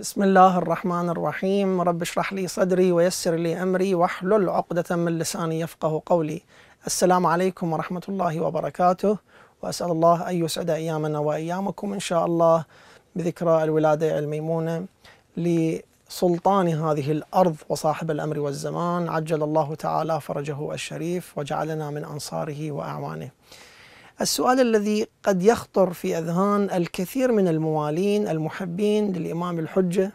بسم الله الرحمن الرحيم رب اشرح لي صدري ويسر لي امري واحلل عقدة من لساني يفقه قولي السلام عليكم ورحمة الله وبركاته واسأل الله ان يسعد ايامنا وايامكم ان شاء الله بذكرى الولادة الميمونة لسلطان هذه الارض وصاحب الامر والزمان عجل الله تعالى فرجه الشريف وجعلنا من انصاره واعوانه. السؤال الذي قد يخطر في اذهان الكثير من الموالين المحبين للامام الحجه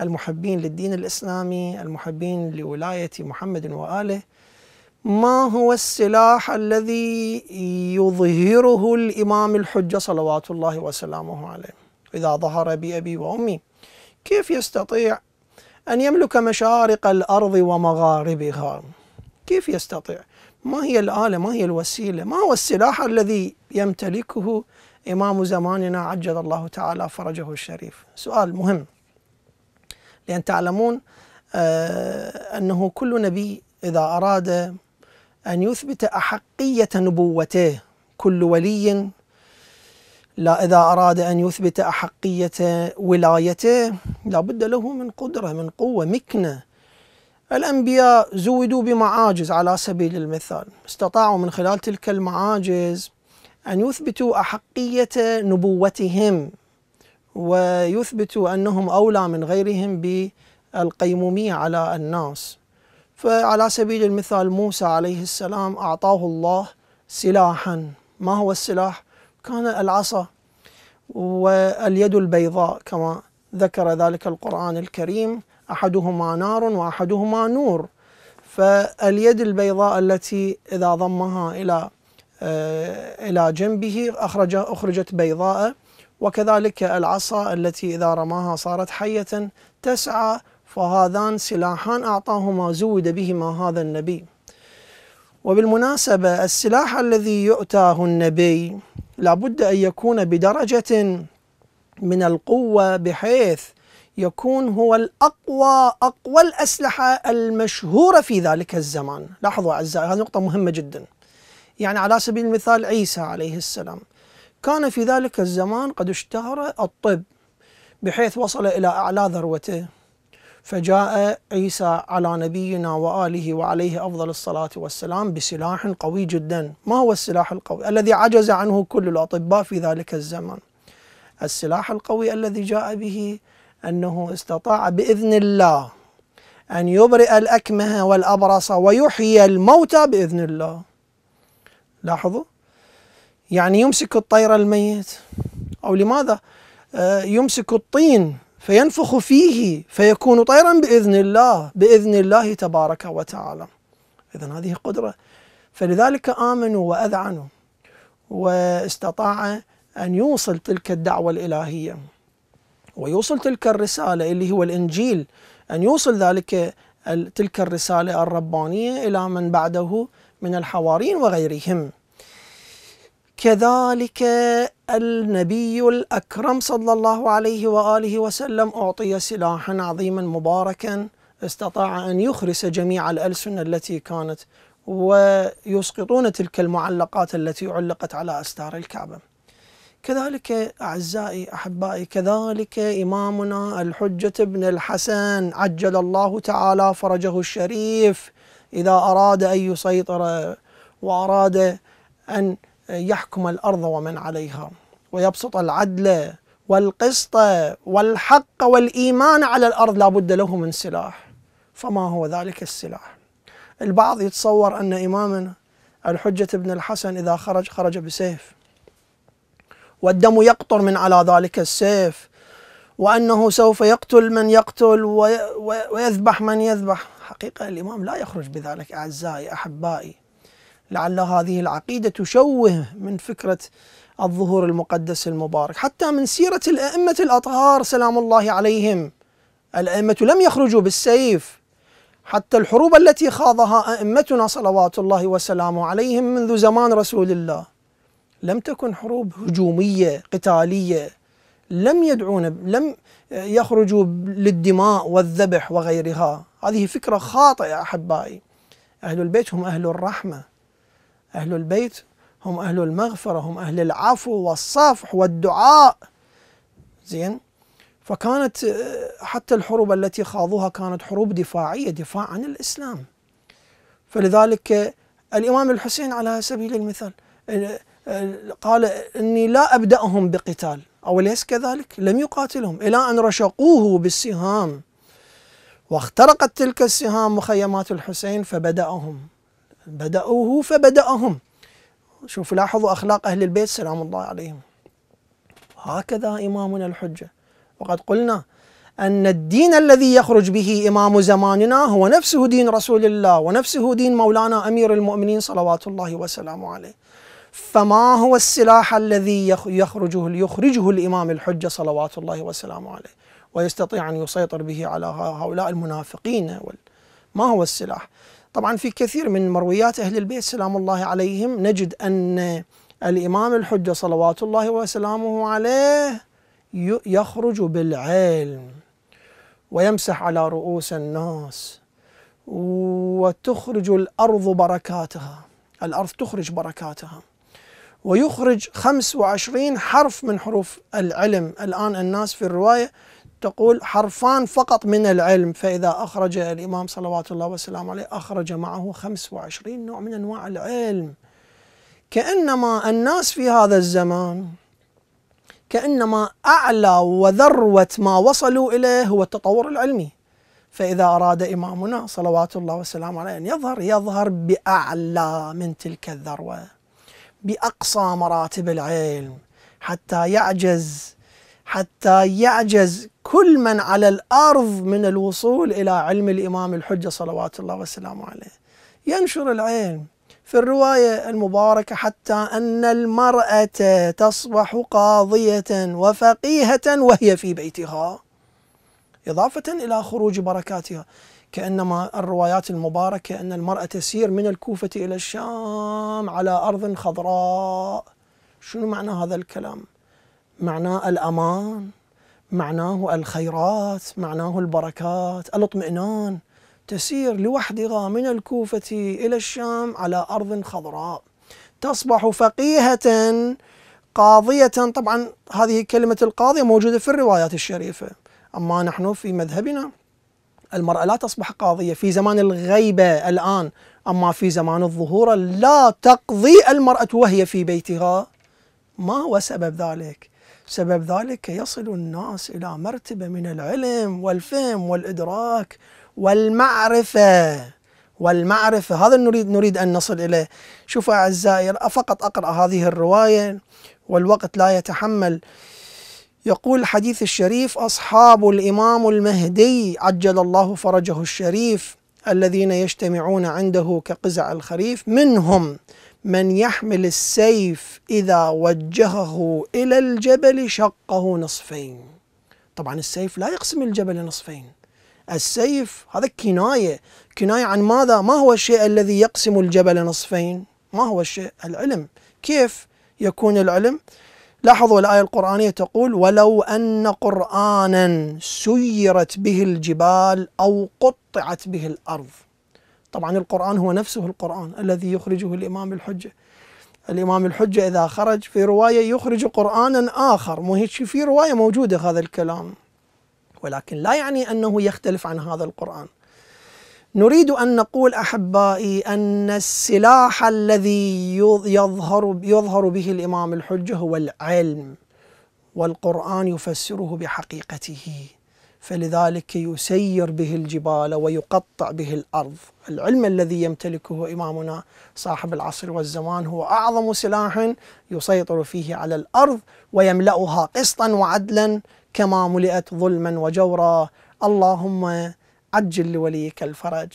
المحبين للدين الاسلامي المحبين لولايه محمد واله ما هو السلاح الذي يظهره الامام الحجه صلوات الله وسلامه عليه اذا ظهر بابي وامي كيف يستطيع ان يملك مشارق الارض ومغاربها كيف يستطيع ما هي الآلة ما هي الوسيلة ما هو السلاح الذي يمتلكه إمام زماننا عجل الله تعالى فرجه الشريف سؤال مهم لأن تعلمون آه، أنه كل نبي إذا أراد أن يثبت أحقية نبوته كل ولي لا إذا أراد أن يثبت أحقية ولايته لابد له من قدرة من قوة مكنة الأنبياء زودوا بمعاجز على سبيل المثال استطاعوا من خلال تلك المعاجز أن يثبتوا أحقية نبوتهم ويثبتوا أنهم أولى من غيرهم بالقيمومية على الناس فعلى سبيل المثال موسى عليه السلام أعطاه الله سلاحا ما هو السلاح؟ كان العصا واليد البيضاء كما ذكر ذلك القرآن الكريم احدهما نار واحدهما نور فاليد البيضاء التي اذا ضمها الى آه، الى جنبه اخرج اخرجت بيضاء وكذلك العصا التي اذا رماها صارت حيه تسعى فهذان سلاحان اعطاهما زود بهما هذا النبي وبالمناسبه السلاح الذي يؤتاه النبي لابد ان يكون بدرجه من القوه بحيث يكون هو الأقوى أقوى الأسلحة المشهورة في ذلك الزمان لاحظوا أعزائي هذه نقطة مهمة جدا يعني على سبيل المثال عيسى عليه السلام كان في ذلك الزمان قد اشتهر الطب بحيث وصل إلى أعلى ذروته فجاء عيسى على نبينا وآله وعليه أفضل الصلاة والسلام بسلاح قوي جدا ما هو السلاح القوي الذي عجز عنه كل الأطباء في ذلك الزمان السلاح القوي الذي جاء به أنه استطاع بإذن الله أن يبرئ الأكمه والأبرص ويحيي الموتى بإذن الله لاحظوا يعني يمسك الطير الميت أو لماذا آه، يمسك الطين فينفخ فيه فيكون طيرا بإذن الله بإذن الله تبارك وتعالى إذا هذه قدرة فلذلك آمنوا وأذعنوا واستطاع أن يوصل تلك الدعوة الإلهية ويوصل تلك الرسالة اللي هو الإنجيل أن يوصل ذلك تلك الرسالة الربانية إلى من بعده من الحوارين وغيرهم كذلك النبي الأكرم صلى الله عليه وآله وسلم أعطي سلاحا عظيما مباركا استطاع أن يخرس جميع الألسن التي كانت ويسقطون تلك المعلقات التي علقت على أستار الكعبة كذلك أعزائي أحبائي كذلك إمامنا الحجة بن الحسن عجل الله تعالى فرجه الشريف إذا أراد أن يسيطر وأراد أن يحكم الأرض ومن عليها ويبسط العدل والقسط والحق والإيمان على الأرض لا بد له من سلاح فما هو ذلك السلاح البعض يتصور أن إمامنا الحجة بن الحسن إذا خرج خرج بسيف والدم يقطر من على ذلك السيف وأنه سوف يقتل من يقتل ويذبح من يذبح حقيقة الإمام لا يخرج بذلك أعزائي أحبائي لعل هذه العقيدة تشوه من فكرة الظهور المقدس المبارك حتى من سيرة الأئمة الأطهار سلام الله عليهم الأئمة لم يخرجوا بالسيف حتى الحروب التي خاضها أئمتنا صلوات الله وسلامه عليهم منذ زمان رسول الله لم تكن حروب هجومية قتالية لم يدعون لم يخرجوا للدماء والذبح وغيرها هذه فكرة خاطئة أحبائي أهل البيت هم أهل الرحمة أهل البيت هم أهل المغفرة هم أهل العفو والصفح والدعاء زين فكانت حتى الحروب التي خاضوها كانت حروب دفاعية دفاع عن الإسلام فلذلك الإمام الحسين على سبيل المثال قال إني لا أبدأهم بقتال أوليس كذلك لم يقاتلهم إلى أن رشقوه بالسهام واخترقت تلك السهام مخيمات الحسين فبدأهم بدأوه فبدأهم شوف لاحظوا أخلاق أهل البيت سلام الله عليهم هكذا إمامنا الحجة وقد قلنا أن الدين الذي يخرج به إمام زماننا هو نفسه دين رسول الله ونفسه دين مولانا أمير المؤمنين صلوات الله وسلامه عليه فما هو السلاح الذي يخرجه يخرجه الإمام الحجة صلوات الله وسلامه عليه ويستطيع أن يسيطر به على هؤلاء المنافقين ما هو السلاح طبعا في كثير من مرويات أهل البيت سلام الله عليهم نجد أن الإمام الحجة صلوات الله وسلامه عليه يخرج بالعلم ويمسح على رؤوس الناس وتخرج الأرض بركاتها الأرض تخرج بركاتها ويخرج 25 حرف من حروف العلم الآن الناس في الرواية تقول حرفان فقط من العلم فإذا أخرج الإمام صلوات الله وسلامه عليه أخرج معه 25 نوع من أنواع العلم كأنما الناس في هذا الزمان كأنما أعلى وذروة ما وصلوا إليه هو التطور العلمي فإذا أراد إمامنا صلوات الله وسلامه عليه أن يظهر يظهر بأعلى من تلك الذروة بأقصى مراتب العلم حتى يعجز حتى يعجز كل من على الأرض من الوصول إلى علم الإمام الحجة صلوات الله وسلامه عليه ينشر العلم في الرواية المباركة حتى أن المرأة تصبح قاضية وفقيهة وهي في بيتها إضافة إلى خروج بركاتها كأنما الروايات المباركة أن المرأة تسير من الكوفة إلى الشام على أرض خضراء شنو معنى هذا الكلام؟ معناه الأمان معناه الخيرات معناه البركات الاطمئنان تسير لوحدها من الكوفة إلى الشام على أرض خضراء تصبح فقيهة قاضية طبعا هذه كلمة القاضية موجودة في الروايات الشريفة أما نحن في مذهبنا المرأة لا تصبح قاضية في زمان الغيبة الآن أما في زمان الظهور لا تقضي المرأة وهي في بيتها ما هو سبب ذلك؟ سبب ذلك يصل الناس إلى مرتبة من العلم والفهم والإدراك والمعرفة والمعرفة هذا نريد نريد أن نصل إليه شوفوا أعزائي فقط أقرأ هذه الرواية والوقت لا يتحمل يقول الحديث الشريف أصحاب الإمام المهدي عجل الله فرجه الشريف الذين يجتمعون عنده كقزع الخريف منهم من يحمل السيف إذا وجهه إلى الجبل شقه نصفين طبعا السيف لا يقسم الجبل نصفين السيف هذا كناية كناية عن ماذا؟ ما هو الشيء الذي يقسم الجبل نصفين؟ ما هو الشيء؟ العلم كيف يكون العلم؟ لاحظوا الآية القرآنية تقول ولو أن قرآنا سيرت به الجبال أو قطعت به الأرض طبعا القرآن هو نفسه القرآن الذي يخرجه الإمام الحجة الإمام الحجة إذا خرج في رواية يخرج قرآنا آخر مو في رواية موجودة هذا الكلام ولكن لا يعني أنه يختلف عن هذا القرآن نريد أن نقول أحبائي أن السلاح الذي يظهر, يظهر به الإمام الحجة هو العلم والقرآن يفسره بحقيقته فلذلك يسير به الجبال ويقطع به الأرض العلم الذي يمتلكه إمامنا صاحب العصر والزمان هو أعظم سلاح يسيطر فيه على الأرض ويملأها قسطا وعدلا كما ملئت ظلما وجورا اللهم عجل لوليك الفرج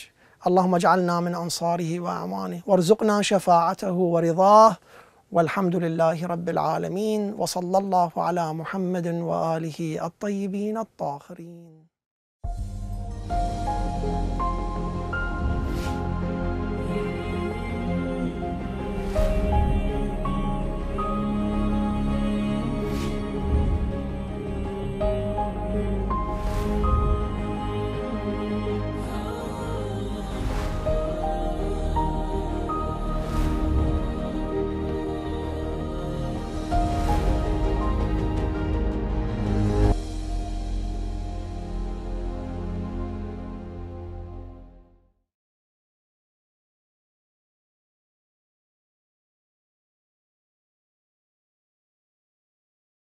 اللهم اجعلنا من أنصاره وأعوانه وارزقنا شفاعته ورضاه والحمد لله رب العالمين وصلى الله على محمد وآله الطيبين الطاهرين